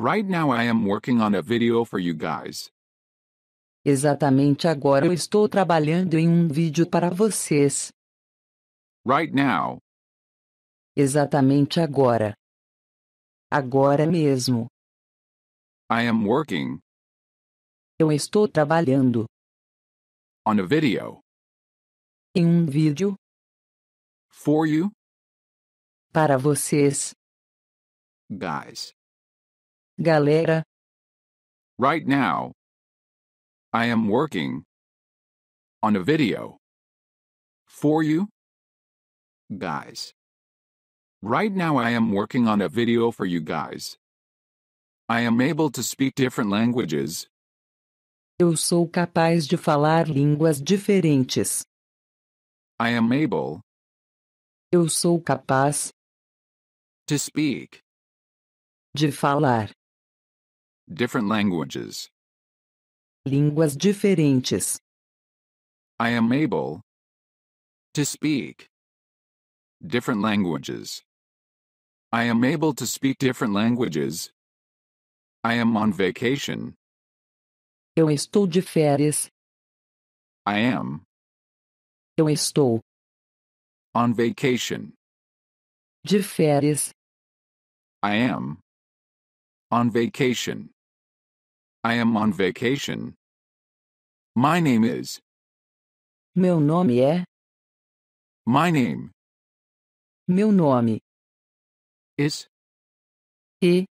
Right now I am working on a video for you guys. Exatamente agora eu estou trabalhando em um vídeo para vocês. Right now. Exatamente agora. Agora mesmo. I am working. Eu estou trabalhando. On a video. Em um vídeo. For you. Para vocês. Guys. Galera. Right now, I am working on a video for you guys. Right now I am working on a video for you guys. I am able to speak different languages. Eu sou capaz de falar línguas diferentes. I am able. Eu sou capaz. To speak. De falar. Different languages. Línguas diferentes. I am able to speak different languages. I am able to speak different languages. I am on vacation. Eu estou de férias. I am Eu estou on vacation. de férias. I am on vacation. I am on vacation. My name is. Meu nome é. My name. Meu nome. Is. E.